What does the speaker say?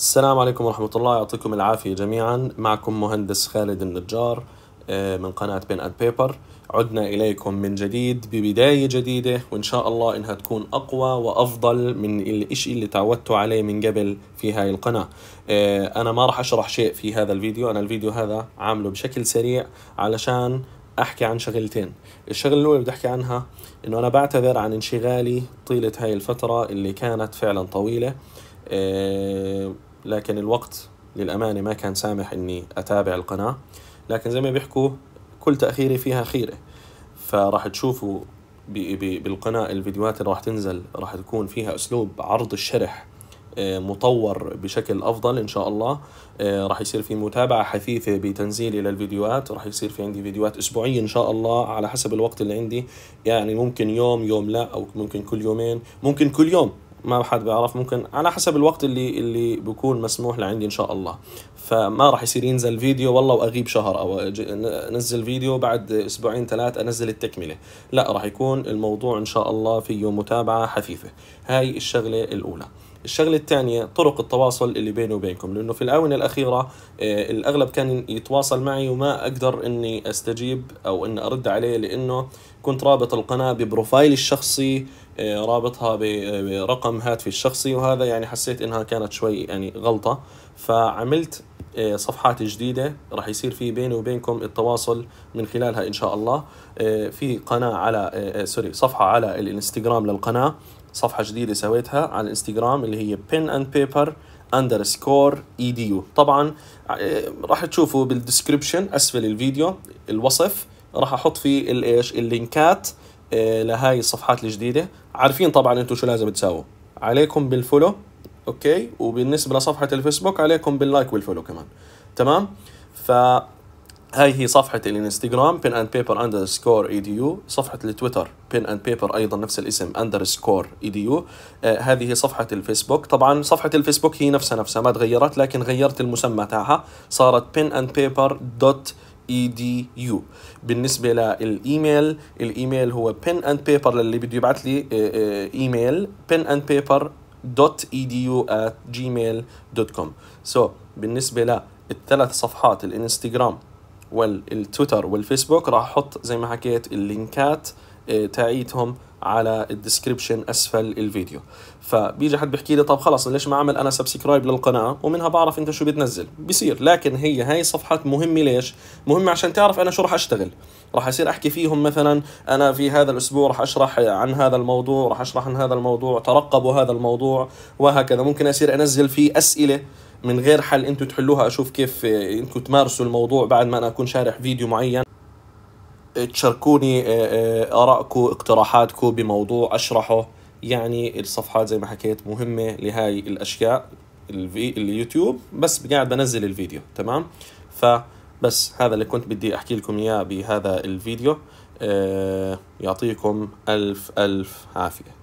السلام عليكم ورحمة الله يعطيكم العافية جميعا معكم مهندس خالد النجار آه، من قناة بين أند بيبر عدنا إليكم من جديد ببداية جديدة وإن شاء الله إنها تكون أقوى وأفضل من الإشي اللي تعودتوا عليه من قبل في هاي القناة آه، أنا ما راح أشرح شيء في هذا الفيديو أنا الفيديو هذا عامله بشكل سريع علشان احكي عن شغلتين الشغله الاولى بدي احكي عنها انه انا بعتذر عن انشغالي طيله هاي الفتره اللي كانت فعلا طويله آه، لكن الوقت للأمانة ما كان سامح إني أتابع القناة لكن زي ما بيحكوا كل تأخيري فيها خيرة فراح تشوفوا بالقناة الفيديوهات اللي راح تنزل راح تكون فيها أسلوب عرض الشرح آه، مطور بشكل افضل ان شاء الله آه، راح يصير في متابعه حثيثه بتنزيلي للفيديوهات راح يصير في عندي فيديوهات اسبوعيه ان شاء الله على حسب الوقت اللي عندي يعني ممكن يوم يوم لا او ممكن كل يومين ممكن كل يوم ما حد بيعرف ممكن على حسب الوقت اللي اللي بيكون مسموح لعندي ان شاء الله فما راح يصير ينزل فيديو والله واغيب شهر او انزل فيديو بعد اسبوعين ثلاث انزل التكمله لا راح يكون الموضوع ان شاء الله فيه متابعه حثيثه هاي الشغله الاولى الشغلة الثانية طرق التواصل اللي بيني وبينكم لأنه في الآونة الأخيرة آه، الأغلب كان يتواصل معي وما أقدر أني أستجيب أو أن أرد عليه لأنه كنت رابط القناة ببروفايلي الشخصي آه، رابطها آه، برقم هاتفي الشخصي وهذا يعني حسيت انها كانت شوي يعني غلطه فعملت آه، صفحات جديدة راح يصير في بيني وبينكم التواصل من خلالها إن شاء الله في قناة على سوري صفحة على الانستغرام للقناة صفحة جديدة سويتها على الانستغرام اللي هي pen and paper underscore edu طبعا راح تشوفوا بالدسكربشن أسفل الفيديو الوصف راح أحط فيه الإيش اللينكات آه، لهاي الصفحات الجديده عارفين طبعا انتم شو لازم تساووا عليكم بالفولو اوكي وبالنسبه لصفحه الفيسبوك عليكم باللايك والفولو كمان تمام ف هاي هي صفحة الانستغرام بن اند بيبر اندرسكور اي دي يو صفحة التويتر بن اند بيبر ايضا نفس الاسم اندرسكور اي دي يو هذه هي صفحة الفيسبوك طبعا صفحة الفيسبوك هي نفسها نفسها ما تغيرت لكن غيرت المسمى تاعها صارت بن اند بيبر دوت edu بالنسبة للإيميل الإيميل هو pen and paper للي بده يبعث لي آه، آه، إيميل pen and paper dot edu at gmail dot com so بالنسبة للثلاث صفحات الإنستغرام والتويتر والفيسبوك راح أحط زي ما حكيت اللينكات تاعيتهم على الديسكربشن اسفل الفيديو فبيجي حد بيحكي لي طب خلص ليش ما اعمل انا سبسكرايب للقناه ومنها بعرف انت شو بتنزل بصير لكن هي هاي الصفحات مهمه ليش مهمه عشان تعرف انا شو راح اشتغل راح اصير احكي فيهم مثلا انا في هذا الاسبوع راح اشرح عن هذا الموضوع راح اشرح عن هذا الموضوع ترقبوا هذا الموضوع وهكذا ممكن اصير انزل فيه اسئله من غير حل انتم تحلوها اشوف كيف انتم تمارسوا الموضوع بعد ما انا اكون شارح فيديو معين تشاركوني آه، آه، ارائكم اقتراحاتكم بموضوع اشرحه يعني الصفحات زي ما حكيت مهمه لهاي الاشياء اليوتيوب بس قاعد بنزل الفيديو تمام فبس هذا اللي كنت بدي احكي لكم اياه بهذا الفيديو آه، يعطيكم الف الف عافيه